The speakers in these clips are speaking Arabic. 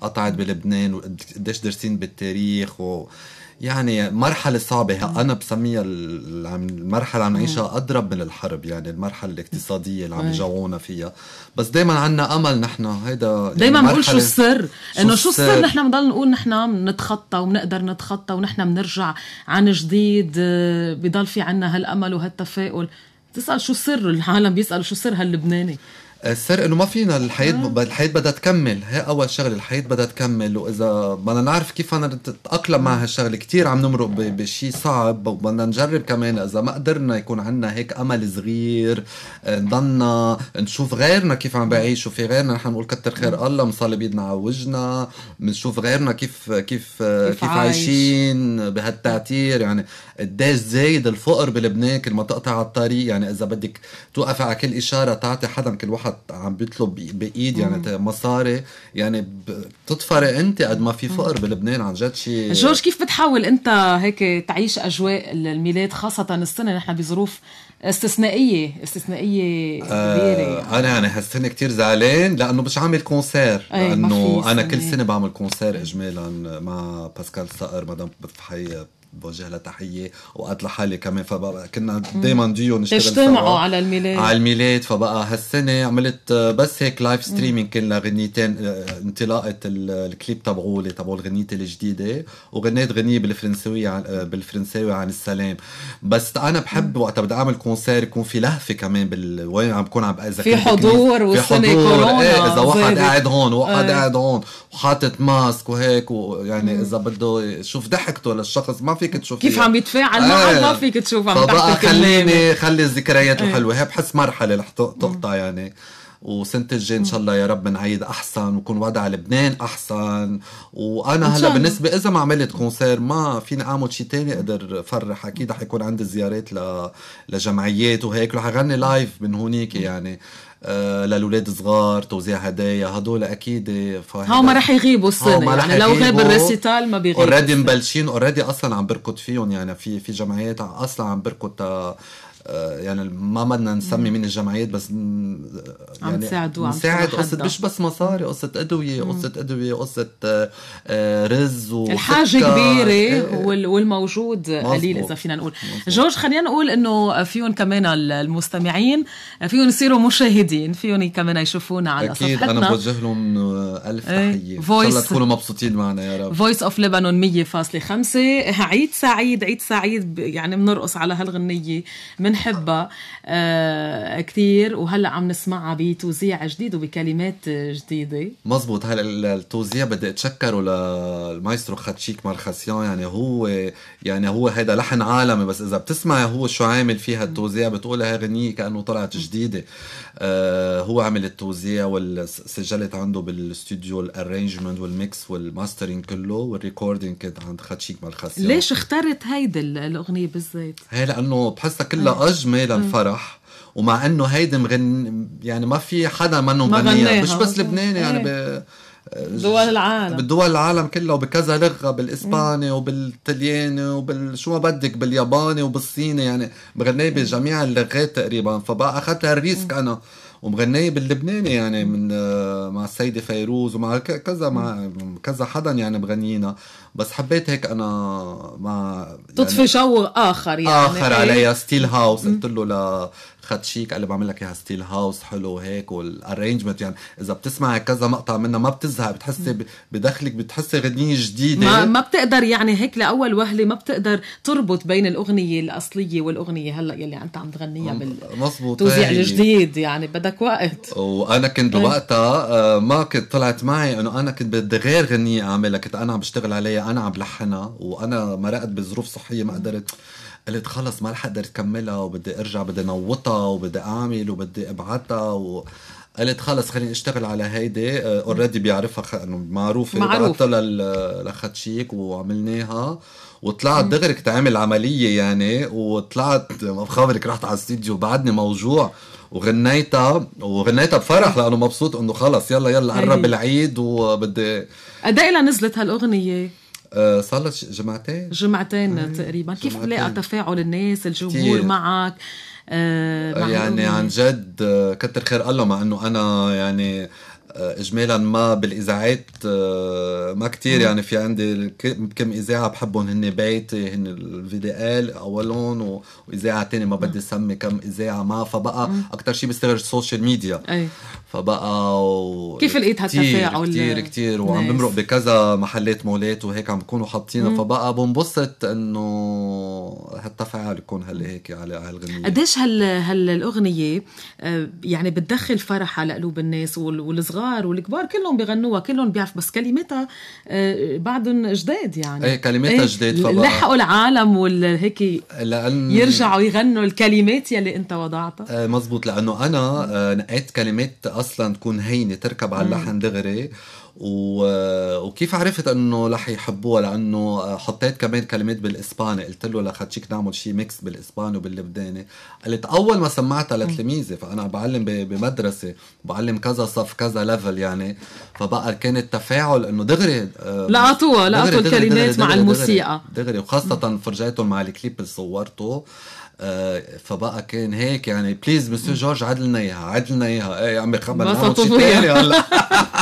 قطعت بلبنان وقديش دارسين بالتاريخ و يعني مرحلة صعبة أنا بسميها المرحلة اللي عم نعيشها أضرب من الحرب يعني المرحلة الاقتصادية اللي عم يجوعونا فيها بس دايما عنا أمل نحن هيدا يعني دايما يعني بنقول شو السر إنه شو السر نحن بنضل نقول نحن بنتخطى وبنقدر نتخطى ونحن بنرجع عن جديد بضل في عنا هالأمل وهالتفاؤل تسأل شو سر العالم بيسألوا شو سر هاللبناني السر انه ما فينا الحياه آه. الحياه بدها تكمل هي اول شغله الحياه بدها تكمل واذا بدنا نعرف كيف بدنا نتاقلم مع آه. هالشغله كثير عم نمرق بشيء صعب وبدنا نجرب كمان اذا ما قدرنا يكون عندنا هيك امل صغير آه، نضلنا نشوف غيرنا كيف عم بيعيشوا في غيرنا نحن نقول كتر خير الله مصلي بايدنا على وجهنا بنشوف غيرنا كيف كيف كيف, كيف عايشين بهالتعتير يعني قديش زايد الفقر بلبنان كل ما تقطع الطريق يعني اذا بدك توقف على كل اشاره تعطي حدا كل واحد حتى عم بيطلب بايد يعني مصاري يعني بتطفري انت قد ما في فقر بلبنان عن جد شيء جورج كيف بتحاول انت هيك تعيش اجواء الميلاد خاصه السنه نحن بظروف استثنائيه استثنائيه آه، كبيره آه انا يعني هالسنه كتير زعلان لانه مش عامل كونسير إيه، لانه انا كل سنه بعمل كونسير اجمالا مع باسكال صقر مدام بتفحي بوجه لها تحيه وقت لحالي كمان فبقى كنا دائما ديو نشتغل تجتمعوا على الميلاد على الميلاد فبقى هالسنه عملت آه، بس هيك لايف ستريمينج كان لغنيتين انطلاقه الكليب تبعولي تبعول غنيتي الجديده وغنيت غنيه بالفرنسويه آه، بالفرنساوي عن السلام بس انا بحب وقت بدي اعمل كونسير يكون في لهفه كمان بال وين عم بكون عم اذا في حضور والسنه كورونا ايه اذا واحد قاعد هون واحد قاعد إيه. هون وحاطط ماسك وهيك ويعني اذا بده شوف ضحكته للشخص ما في فيك تشوف كيف عم يتفاعل معها آه. ما إيه. فيك تشوفها من تحت خليني خلي الذكريات الحلوه إيه. هي بحس مرحله رح تقطع يعني وسنه الجاي ان شاء الله يا رب نعيد احسن ويكون وضع لبنان احسن وانا هلا بالنسبه اذا ما عملت كونسير ما فيني اعمل شيء تاني اقدر فرح اكيد رح يكون عندي زيارات ل... لجمعيات وهيك رح اغني لايف من هونيك يعني آه، للاولاد صغار توزيع هدايا هدول اكيد هو ما رح يغيبوا السنه يعني يعني لو غاب الريسيتال ما بيغيبوا اوريدي مبلشين اوريدي اصلا عم بركض فيهم يعني في في جمعيات اصلا عم بركض آه، يعني ما بدنا نسمي مين الجمعيات بس آه، يعني عم تساعدوا عم نساعد قصة مش بس مصاري قصة أدوية قصة أدوية قصة آه، رز الحاجة كبيرة إيه، إيه. والموجود قليل إذا فينا نقول مزبوط. جورج خلينا نقول إنه فيهم كمان المستمعين فيهم يصيروا مشاهدين فيهم كمان يشوفونا على أكيد صفحتنا أكيد أنا بوجه لهم ألف إيه، تحية إن شاء الله تكونوا مبسوطين معنا يا رب فويس أوف لبنان 100.5 عيد سعيد عيد سعيد يعني بنرقص على هالغنية من بنحبها آه، كثير وهلا عم نسمعها بتوزيع جديد وبكلمات جديده مزبوط هلا التوزيع بدي اتشكره للمايسترو خاتشيك مارخاسيان يعني هو يعني هو هيدا لحن عالمي بس اذا بتسمع هو شو عامل فيها التوزيع بتقول هاي غنية كانه طلعت جديده آه، هو عمل التوزيع وسجلت عنده بالاستوديو الارينجمنت والميكس والماسترينج كله والريكوردينج كانت عند خاتشيك مارخاسيان ليش اخترت هيدي الاغنيه بالذات؟ هي لانه بحسها كلها اجمل للفرح ومع انه هيدي مغن يعني ما في حدا منه مغنية مش بس لبناني يعني إيه. ب... دول العالم بالدول العالم كلها وبكذا لغه بالاسباني وبالطلياني وبال شو ما بدك بالياباني وبالصيني يعني مغنيه بجميع اللغات تقريبا فبقى اخذت هالريسك انا ومغنيه باللبناني يعني من آه، مع السيده فيروز ومع كذا مع كذا حدا يعني مغنيينها بس حبيت هيك انا مع يعني تطفي جو اخر يعني اخر عليها إيه. ستيل هاوس قلت له خد شيك قال لي بعمل لك اياها ستيل هاوس حلو هيك والارينجمنت يعني اذا بتسمع كذا مقطع منها ما بتزهق بتحسي بدخلك بتحسي غنية جديده ما, ما بتقدر يعني هيك لاول وهله ما بتقدر تربط بين الاغنيه الاصليه والاغنيه هلا يلي انت عم تغنيها بال مزبوط توزيع إيه. الجديد يعني بدك وقت وانا كنت إيه. وقتها آه، ما كنت طلعت معي انه انا كنت بدي غير غنيه اعملها كنت انا عم بشتغل عليها انا عم بلحنها وانا مرقت بظروف صحيه ما قدرت قلت خلص ما رح اقدر اكملها وبدي ارجع بدي نوطها وبدي اعمل وبدي ابعتها و... قلت خلص خليني اشتغل على هيدي اوريدي آه، بيعرفها خ... معروفه معروف بعثتها لل... لخدشيك وعملناها وطلعت دغري كنت عامل عمليه يعني وطلعت ما بخبرك رحت على الاستديو بعدني موجوع وغنيتها وغنيتها بفرح لانه مبسوط انه خلص يلا يلا قرب إيه. العيد وبدي قد ايه نزلت هالاغنيه؟ آه، صار لك جمعتين؟ جمعتين تقريبا، كيف بتلاقى تفاعل الناس، الجمهور كتير. معك؟ آه يعني عن جد آه، كتر خير الله مع انه انا يعني آه، اجمالا ما بالاذاعات آه، ما كتير يعني في عندي كم اذاعه بحبهم هن بيتي هن الفي دي ال اولون واذاعه ثانيه ما بدي سمي كم اذاعه ما فبقى اكثر شيء بستغل السوشيال ميديا أي. فبقى و... كيف لقيت هالتفاعل كثير كثير وعم بمرق بكذا محلات مولات وهيك عم بكونوا حاطينها فبقى بنبسط انه هالتفاعل يكون هلا هيك على هالغنيه قديش هال هالاغنيه آه، يعني بتدخل فرح على قلوب الناس والصغار الصغار والكبار كلهم بغنوها كلهم بيعرف بس كلماتها آه، بعدهم جداد يعني ايه كلماتها إيه، جداد فبقى لحقوا العالم والهيك لأن يرجعوا يغنوا الكلمات يلي انت وضعتها إيه، مزبوط لانه انا آه، نقيت كلمات اصلا تكون هينه تركب على اللحن دغري وكيف عرفت انه رح يحبوها لانه حطيت كمان كلمات بالاسباني قلت له لخاتشيك نعمل شيء ميكس بالاسباني وباللبناني قالت اول ما سمعتها لتلميذه فانا بعلم بمدرسه بعلم كذا صف كذا ليفل يعني فبقى كان التفاعل انه دغري لقطوها لقطوا الكلمات مع الموسيقى دغري وخاصه فرجيتهم مع الكليب اللي صورته آه، فبقى كان هيك يعني بليز مسيو جورج عدلنا اياها عدلنا اياها ايه يا عمي خبر نعمل هلا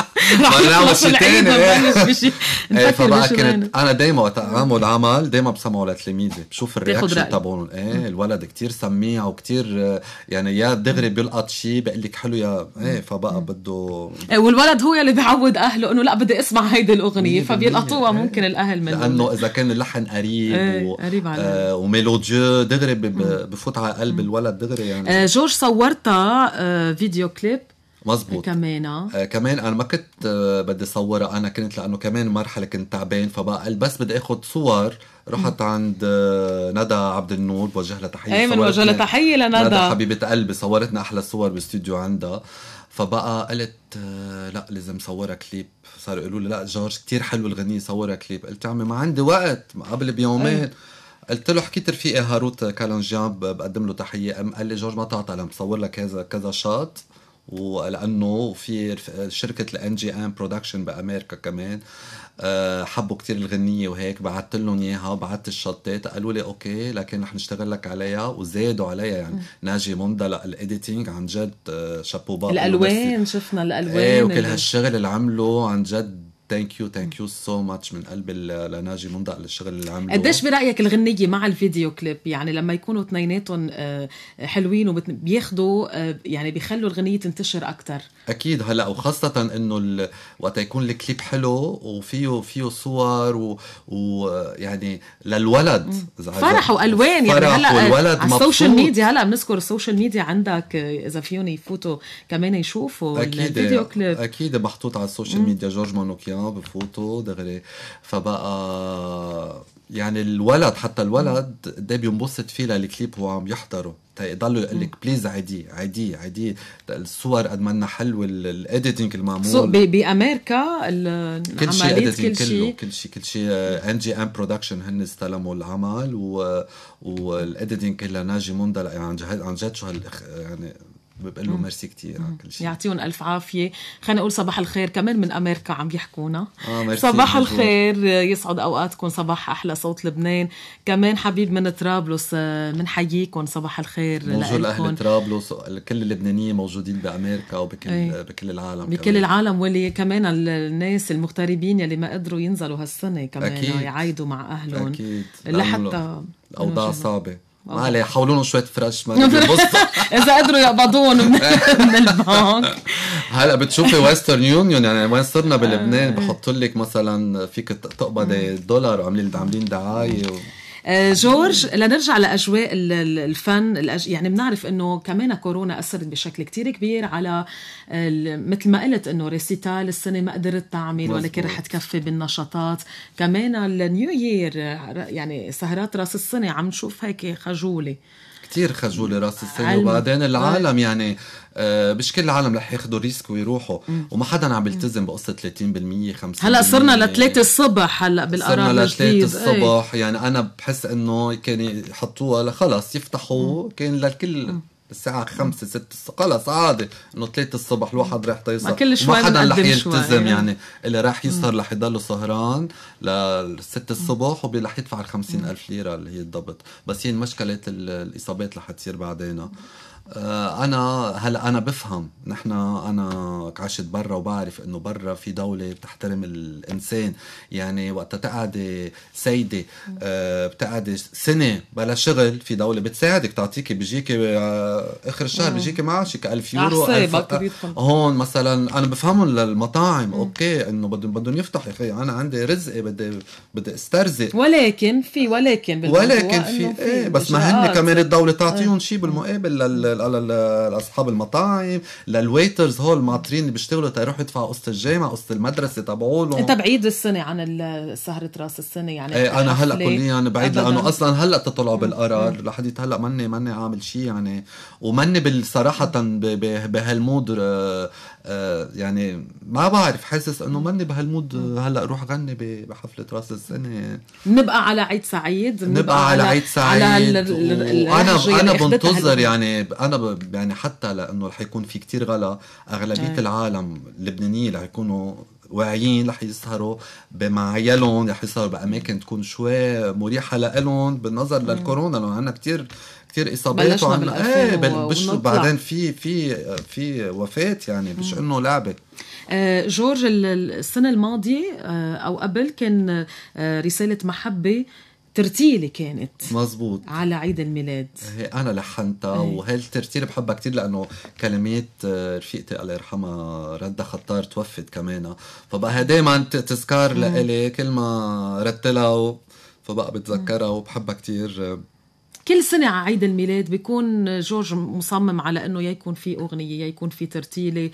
فنعمل شيء ثاني فبقى كنت انا دايما وقت اعمل عمل دايما بسمعه لتلاميذي بشوف الرياكشن تبعهم ايه الولد كتير سميع وكتير يعني يا دغري بيلقط شيء بقول لك حلو يا ايه فبقى بده إيه، والولد هو اللي بيعود اهله انه لا بدي اسمع هيدي الاغنيه فبيلقطوها إيه. ممكن الاهل منه لانه اذا كان اللحن قريب إيه، قريب عليه آه، وميلوديو دغري بفوت على قلب الولد دغري يعني آه، جورج صورتها آه، فيديو كليب مزبوط كمان آه. آه كمان انا ما كنت آه بدي صورها انا كنت لانه كمان مرحله كنت تعبان فبقى بس بدي اخذ صور رحت عند آه ندى عبد النور بوجه لها تحيه ايمن بوجه لها تحيه لندى ندى حبيبه قلبي صورتنا احلى صور باستديو عندها فبقى قلت آه، لا لازم صورها كليب صاروا يقولوا لي لا جورج كتير حلو الغنية صورها كليب قلت يا عمي ما عندي وقت قبل بيومين أي. أيوة. قلت له حكيت رفيقي هاروت كالنجيان بقدم له تحيه قال لي جورج ما تعطل صور لك هذا كذا شاط ولانه في شركه الان جي ام برودكشن بامريكا كمان آه، حبوا كتير الغنيه وهيك بعثت لهم اياها وبعثت الشطات قالوا لي اوكي لكن رح نشتغل لك عليها وزادوا عليها يعني ناجي مندلق الايديتنج عن جد آه، شابو الالوان شفنا الالوان ايه وكل هالشغل اللي عمله عن جد ثانك يو ثانك يو سو ماتش من قلب لناجي منضق للشغل اللي عمله قديش برايك الغنيه مع الفيديو كليب يعني لما يكونوا اثنيناتهم آه، حلوين وبياخذوا آه، يعني بيخلوا الغنيه تنتشر اكثر اكيد هلا وخاصه انه ال... وقت يكون الكليب حلو وفيه فيه صور ويعني و... يعني للولد فرح والوان يعني هلا آه، والولد على السوشيال ميديا هلا بنذكر السوشيال ميديا عندك اذا فيهم يفوتوا كمان يشوفوا أكيد الفيديو كليب اكيد محطوط على السوشيال ميديا جورج مانوكيان بفوتوا دغري إيه. فبقى يعني الولد حتى الولد قد بينبسط فيه للكليب هو عم يحضره يضلوا يقول لك بليز عادي عادي عادي الصور قد ما انها حلوه الايديتنج المعمول بامريكا كل شيء ايديتنج شيء كل شيء كل شيء ان جي ام برودكشن هن استلموا العمل والايديتنج كلها ناجي مندل يعني عن جد شو هال يعني بقول له ميرسي كثير على كل شيء يعطيهم الف عافيه خلينا نقول صباح الخير كمان من امريكا عم يحكونا آه ميرسي صباح مجور. الخير يسعد اوقاتكم صباح احلى صوت لبنان كمان حبيب من طرابلس بنحييكم آه، صباح الخير موجود اهل طرابلس كل اللبنانيين موجودين بامريكا وبكل أي. بكل العالم بكل كمان. العالم واللي كمان الناس المغتربين يلي ما قدروا ينزلوا هالسنه كمان يعيدوا مع اهلهم أكيد. لحتى الاوضاع صعبه ما عليه حولون شويه فرش ما اذا قدروا يقبضون من, البنك هلا بتشوفي ويسترن يونيون يعني وين صرنا آه. بلبنان بحط لك مثلا فيك تقبضي دولار وعاملين عاملين دعايه آه، جورج لنرجع لاجواء الفن يعني بنعرف انه كمان كورونا اثرت بشكل كتير كبير على آه، مثل ما قلت انه ريسيتال السنه ما قدرت تعمل ولكن رح تكفي بالنشاطات كمان النيو يير آه، يعني سهرات راس السنه عم نشوف هيك خجوله كتير خجوله راس السنه وبعدين العالم طيب. يعني آه، مش كل العالم رح ياخذوا ريسك ويروحوا وما حدا عم بيلتزم بقصه 30% 50% هلا صرنا 3 الصبح هلا بالقرار صرنا 3 إيه. الصبح ايه. يعني انا بحس انه كان يحطوها خلص يفتحوا كان للكل الساعة خمسة ستة خلص عادي انه ثلاثة الصبح الواحد راح ما كل شوي ما حدا رح يلتزم يعني يعني اللي راح يسهر رح يضله سهران للستة الصبح ورح يدفع ال ألف ليرة اللي هي الضبط بس هي مشكلة الإصابات رح تصير بعدين آه، انا هلا انا بفهم نحن انا عشت برا وبعرف انه برا في دوله بتحترم الانسان يعني وقتها تقعدي سيده آه، بتقعدي سنه بلا شغل في دوله بتساعدك تعطيكي بيجيكي آه، اخر الشهر بيجيكي معاشك 1000 يورو هون مثلا انا بفهمهم للمطاعم اوكي انه بدهم بدهم يفتحوا يا انا عندي رزقي بدي بدي استرزق ولكن في ولكن ولكن في, في, إيه بس ما هن كمان الدوله تعطيهم إيه. شيء بالمقابل لل لاصحاب المطاعم للويترز هول الماطرين اللي بيشتغلوا تيروحوا يدفعوا قسط الجامعه قسط المدرسه تبعولهم انت بعيد السنه عن سهره راس السنه يعني ايه انا هلا كليا يعني بعيد لانه اصلا هلا تطلعوا بالقرار لحديت هلا ماني ماني عامل شيء يعني وماني بالصراحه بهالمود آه، آه، يعني ما بعرف حاسس انه ماني بهالمود هلا روح غني بحفله راس السنه نبقى على عيد سعيد نبقى, نبقى على, على عيد سعيد على ال... وانا انا بنتظر يعني انا ب... يعني حتى لانه رح يكون في كتير غلا اغلبيه إيه. العالم اللبنانيه رح يكونوا واعيين رح يسهروا بمعايلهم رح يسهروا باماكن تكون شوي مريحه لهم بالنظر للكورونا لانه عندنا كثير كثير اصابات وعنا ايه بعدين في في في وفاه يعني مش انه لعبه آه، جورج السنه الماضيه آه، او قبل كان آه، رساله محبه ترتيلة كانت مزبوط على عيد الميلاد انا لحنتها إيه. وهالترتيلة بحبها كتير لانه كلمات آه، رفيقتي الله يرحمها ردة خطار توفت كمان فبقى دايما تذكار إيه. لإلي كل ما رتلها فبقى بتذكرها إيه. وبحبها كتير كل سنة على عيد الميلاد بيكون جورج مصمم على انه يا يكون في اغنية يا يكون في ترتيلة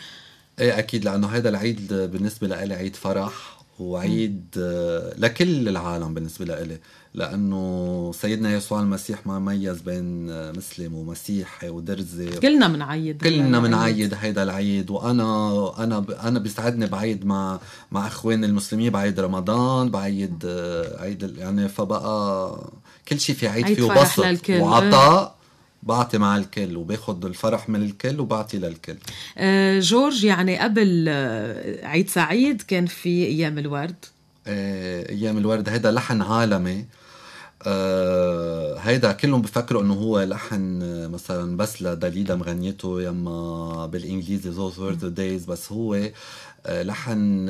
ايه اكيد لانه هذا العيد بالنسبة لإلي عيد فرح وعيد آه، لكل العالم بالنسبة لإلي لأنه سيدنا يسوع المسيح ما ميز بين آه، مسلم ومسيحي ودرزي كلنا بنعيد كلنا بنعيد هيدا العيد وأنا أنا أنا بيسعدني بعيد مع مع إخواني المسلمين بعيد رمضان بعيد آه، عيد يعني فبقى كل شيء في عيد, عيد فيه بصر وعطاء بعطي مع الكل وباخد الفرح من الكل وبعطي للكل آه، جورج يعني قبل آه، عيد سعيد كان في ايام الورد آه، ايام الورد هيدا لحن عالمي آه هيدا كلهم بفكروا انه هو لحن مثلا بس لداليدا مغنيته يما بالانجليزي زوز وورد دايز بس هو لحن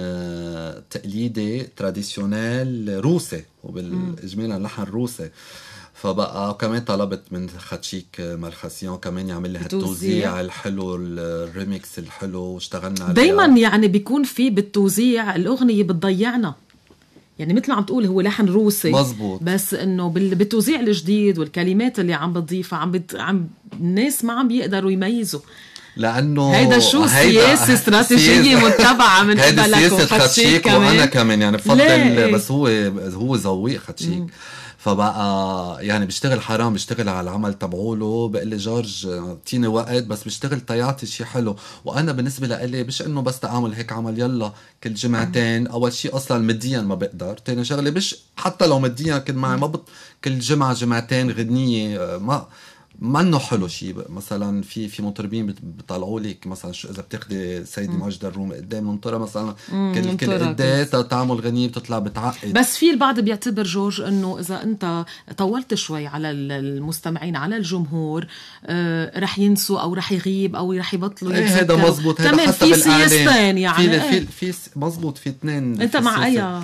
تقليدي تراديشونيل روسي وبالاجمال لحن روسي آه فبقى كمان طلبت من خاتشيك مالخاسيون كمان يعمل لي هالتوزيع الحلو الريمكس الحلو واشتغلنا عليه دايما يعني بيكون في بالتوزيع الاغنيه بتضيعنا يعني مثل عم تقول هو لحن روسي مزبوط. بس انه بالتوزيع الجديد والكلمات اللي عم بتضيفها عم بت... عم الناس ما عم بيقدروا يميزوا لانه هيدا شو سياسه استراتيجيه متبعه من قبلك سياسه وانا كمان يعني بفضل بس هو هو ذوق خاتشيك فبقى يعني بيشتغل حرام بيشتغل على العمل تبعوله بقول لي جورج اعطيني وقت بس بيشتغل تيعطي شيء حلو وانا بالنسبه لإلي مش انه بس تعامل هيك عمل يلا كل جمعتين اول شيء اصلا ماديا ما بقدر ثاني شغله مش حتى لو ماديا كنت معي ما بط... كل جمعه جمعتين غنيه ما منه حلو شيء مثلا في في مطربين بيطلعوا لك مثلا شو اذا بتاخذي سيدي ماجدة الروم قدام منطره مثلا كل كل قد تعمل غنية بتطلع بتعقد بس في البعض بيعتبر جورج انه اذا انت طولت شوي على المستمعين على الجمهور آه، رح ينسوا او رح يغيب او رح يبطلوا ايه هذا مزبوط هذا حسب في سياستين يعني في في, في مزبوط في اثنين انت مع اي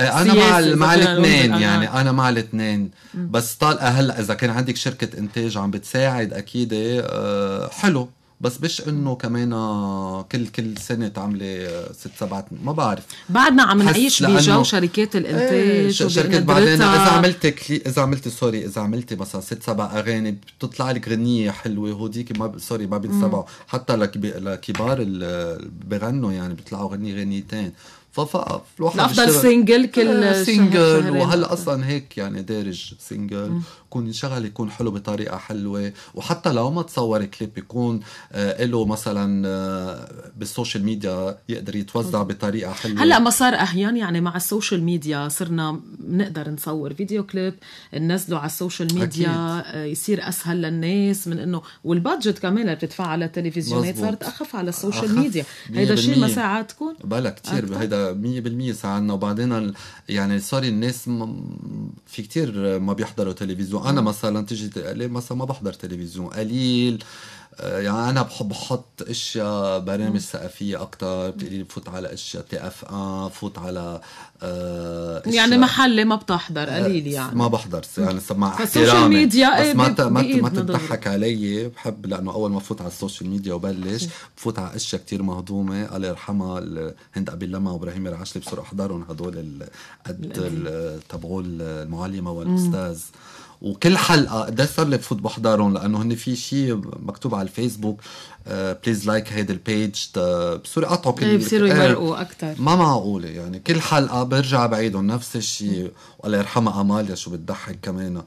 إيه، انا مع مع الاثنين يعني انا مع الاثنين بس طالقه هلا اذا كان عندك شركه انتاج عم بتساعد اكيد إيه، آه، حلو بس مش انه كمان آه، كل كل سنه تعملي آه، ست سبع ما بعرف بعدنا عم نعيش بجو شركات إيه، الانتاج ايه شركات بعدين اذا عملتي اذا عملتي سوري اذا عملتي مثلا ست سبع اغاني بتطلع لك غنيه حلوه هوديك ما سوري ما بينسبعوا حتى لكبار اللي بغنوا يعني بيطلعوا غنيه غنيتين فوقف الواحد افضل سنجل كل سنجل آه، وهلا اصلا هيك يعني دارج سنجل يكون ينشغل يكون حلو بطريقه حلوه وحتى لو ما تصور كليب يكون آه، له مثلا آه، بالسوشيال ميديا يقدر يتوزع بطريقه حلوه هلا ما صار احيان يعني مع السوشيال ميديا صرنا بنقدر نصور فيديو كليب ننزله على السوشيال ميديا أكيد. يصير اسهل للناس من انه والبادجت كمان اللي بتدفع على التلفزيونات صارت اخف على السوشيال ميديا هيدا شيء ما ساعدكم بلا كثير هيدا 100% ساعدنا وبعدين يعني سوري الناس في كتير ما بيحضروا تلفزيون انا مثلا تجي تقلي مثلا ما بحضر تلفزيون قليل آه آه، يعني انا بحب احط اشياء برامج ثقافيه اكثر بتقولي بفوت على اشياء تي اف ان فوت على آه، يعني أشياء يعني محلي ما بتحضر آه، قليل يعني ما بحضر يعني مع احترامي ميديا بس إيه، ما ما ما تضحك علي بحب لانه اول ما فوت على السوشيال ميديا وبلش بفوت على اشياء كثير مهضومه الله يرحمها هند ابي لما وابراهيم العشلي بصير احضرهم هدول قد تبعول المعلمه والاستاذ مم. وكل حلقه قد صار لي بفوت بحضرهم لانه هن في شيء مكتوب على الفيسبوك بليز آه، لايك هيدي البيج بصير قطعوا كل إيه، بصيروا إيه، يمرقوا اكثر ما معقوله يعني كل حلقه برجع بعيدهم نفس الشيء والله يرحمها اماليا شو بتضحك كمان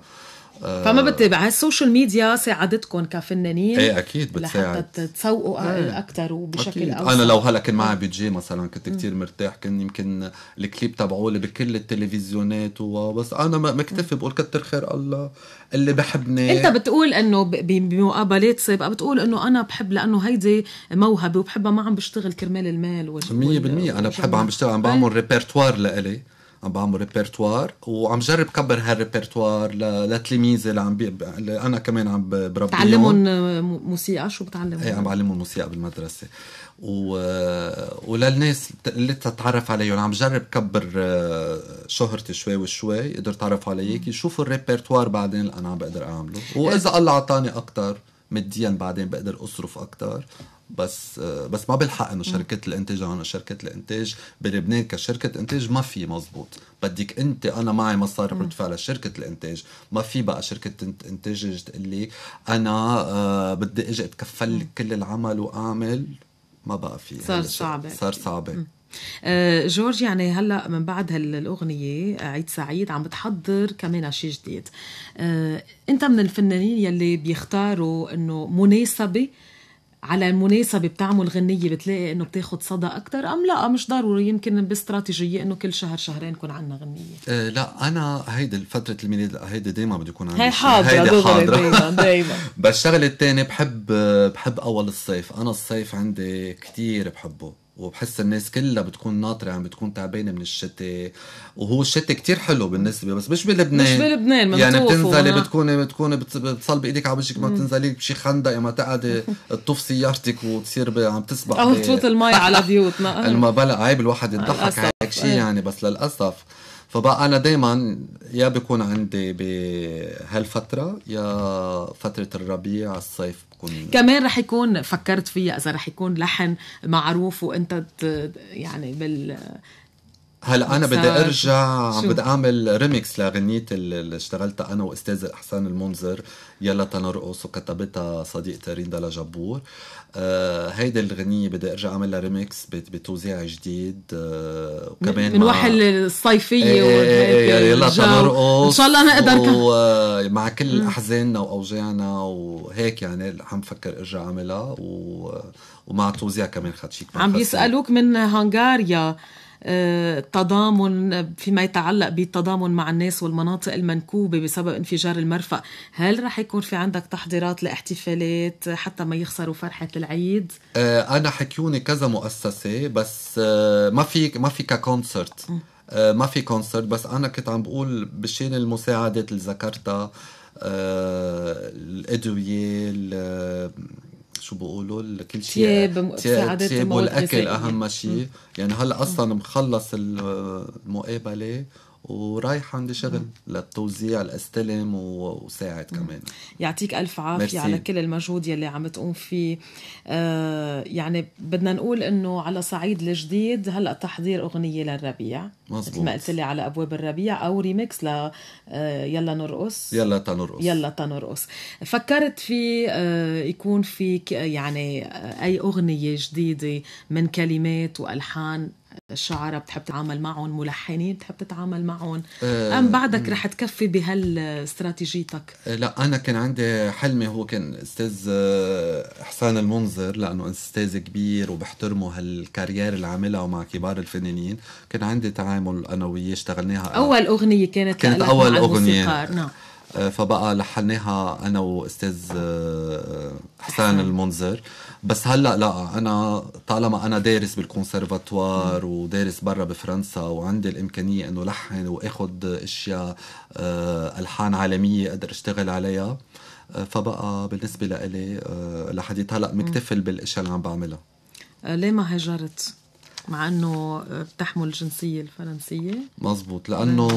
فما بتتابع السوشيال ميديا ساعدتكم كفنانين ايه اكيد بتساعد لحتى تسوقوا ايه. اكثر وبشكل أكيد. اوسع انا لو هلا كان معي إيه. بيجي مثلا كنت كتير مرتاح كان يمكن الكليب تبعولي بكل التلفزيونات وبس انا مكتفي بقول كتر خير الله اللي بحبني انت بتقول انه بمقابلات سابقه بتقول انه انا بحب لانه هيدي موهبه وبحبها ما عم بشتغل كرمال المال 100% انا بحب عم بشتغل عم إيه. بعمل ريبرتوار لإلي عم بعمل ريبرتوار وعم جرب كبر هالريبرتوار لتلاميذي اللي عم بي... اللي انا كمان عم بربيهم بتعلمهم آه، موسيقى شو بتعلمهم؟ ايه عم بعلمهم موسيقى بالمدرسه و... وللناس اللي تتعرف عليهم عم جرب كبر آه، شهرتي شوي وشوي يقدر تعرف عليك يشوفوا الريبرتوار بعدين اللي انا عم بقدر اعمله إيه. واذا الله عطاني اكثر ماديا بعدين بقدر اصرف اكثر بس بس ما بالحق انه شركه الانتاج انا شركه الانتاج بلبنان كشركه انتاج ما في مزبوط بدك انت انا معي مصاري برد فعل شركه الانتاج ما في بقى شركه انتاج تقول لي انا آه، بدي اجي اتكفل لك كل العمل واعمل ما بقى في صار صعب صار صعب آه، جورج يعني هلا من بعد هالاغنيه عيد سعيد عم بتحضر كمان شيء جديد آه، انت من الفنانين يلي بيختاروا انه مناسبه على مناسبة بتعمل غنية بتلاقي انه بتاخد صدى اكثر ام لا مش ضروري يمكن باستراتيجية انه كل شهر شهرين يكون عندنا غنية أه لا انا هيدي فترة الميلاد هيدي دايما بدي يكون عندي هي حاضرة هيدي حاضرة دايما دايما بس الشغلة الثانية بحب بحب اول الصيف انا الصيف عندي كثير بحبه وبحس الناس كلها بتكون ناطره عم بتكون تعبانه من الشتاء وهو الشتاء كتير حلو بالنسبه بس مش بلبنان مش بلبنان يعني بتنزلي بتكوني بتكوني بتصل بايدك على وجهك ما بتنزلي بشي خندق ما تقعدي تطوف سيارتك وتصير عم تسبح او تفوت المي على بيوتنا ما بلا عيب الواحد يضحك هيك شيء إيه. يعني بس للاسف فبقى انا دائما يا بكون عندي بهالفتره يا فتره الربيع الصيف بكون كمان رح يكون فكرت فيها اذا رح يكون لحن معروف وانت يعني بال هلا انا بدي ارجع شو. بدي اعمل ريميكس لغنيه اللي اشتغلتها انا واستاذ احسان المنذر يلا تنرقص وكتبتها صديقتي ريندا لجبور آه هيدي الغنيه بدي ارجع اعملها ريميكس بتوزيع جديد آه وكمان من وحل الصيفيه ايه ايه ايه يلا تنرقص ان شاء الله نقدر ومع كل احزاننا واوجاعنا وهيك يعني عم فكر ارجع اعملها و... ومع توزيع كمان خدشيك عم بيسالوك من هنغاريا آه، تضامن فيما يتعلق بالتضامن مع الناس والمناطق المنكوبة بسبب انفجار المرفأ هل رح يكون في عندك تحضيرات لاحتفالات حتى ما يخسروا فرحة العيد؟ آه، أنا حكيوني كذا مؤسسة بس آه، ما في ما في ككونسرت ما في كونسرت بس أنا كنت عم بقول بشين المساعدات اللي ذكرتها الأدوية شو بيقولوا كل شيء تياب تياب والاكل اهم شيء يعني هلا اصلا مخلص المقابله ورايح عندي شغل للتوزيع لاستلم وساعد كمان يعطيك الف عافيه على كل المجهود يلي عم تقوم فيه آه يعني بدنا نقول انه على صعيد الجديد هلا تحضير اغنيه للربيع مثل ما قلت لي على ابواب الربيع او ريميكس ل آه يلا نرقص يلا تنرقص يلا تنرقص فكرت في آه يكون في يعني آه، اي اغنيه جديده من كلمات والحان الشعراء بتحب تتعامل معهم ملحنين بتحب تتعامل معهم آه، ام بعدك رح تكفي بهالاستراتيجيتك لا انا كان عندي حلمي هو كان استاذ آه، حسان المنذر لانه استاذ كبير وبحترمه هالكارير اللي عاملها ومع كبار الفنانين كان عندي تعامل انا وياه اشتغلناها اول اغنيه كانت كانت اول اغنيه نعم. فبقى لحناها انا واستاذ آه، آه، حسان المنذر بس هلا لا انا طالما انا دارس بالكونسرفاتوار ودارس برا بفرنسا وعندي الامكانيه انه لحن واخد اشياء آه، الحان عالميه اقدر اشتغل عليها فبقى بالنسبه لإلي لحديت هلا مكتفل بالاشياء اللي عم بعملها ليه ما هاجرت؟ مع انه آه، بتحمل الجنسيه الفرنسيه مزبوط لانه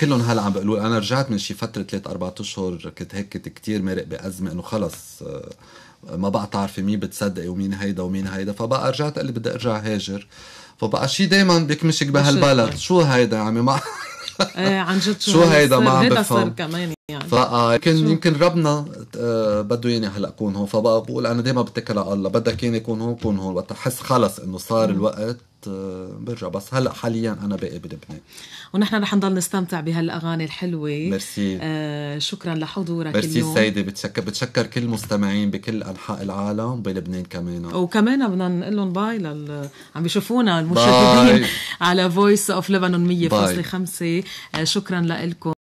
كلهم هلا عم بيقولوا انا رجعت من شي فتره ثلاث اربع اشهر كنت هيك كنت كثير مارق بازمه انه خلص آه، ما بقى تعرفي مين بتصدقي ومين هيدا ومين هيدا فبقى رجعت قال لي بدي ارجع هاجر فبقى شي دايما بيكمشك بهالبلد شو هيدا يا عمي ما ايه عن جد شو, شو هيدا ما عم بفهم يعني. فكان يمكن ربنا آه، بده ياني هلا اكون هون فبقى بقول انا دائما بتكل على الله بدك ياني اكون هون كون هون وقت احس خلص انه صار الوقت آه، برجع بس هلا حاليا انا باقي بلبنان ونحن رح نضل نستمتع بهالاغاني الحلوه ميرسي آه شكرا لحضورك ميرسي اليوم سيدي بتشكر بتشكر كل المستمعين بكل انحاء العالم بلبنان كمان وكمان بدنا نقول لهم باي لل... عم بيشوفونا المشاهدين باي. على فويس اوف لبنان 100.5 آه شكرا لكم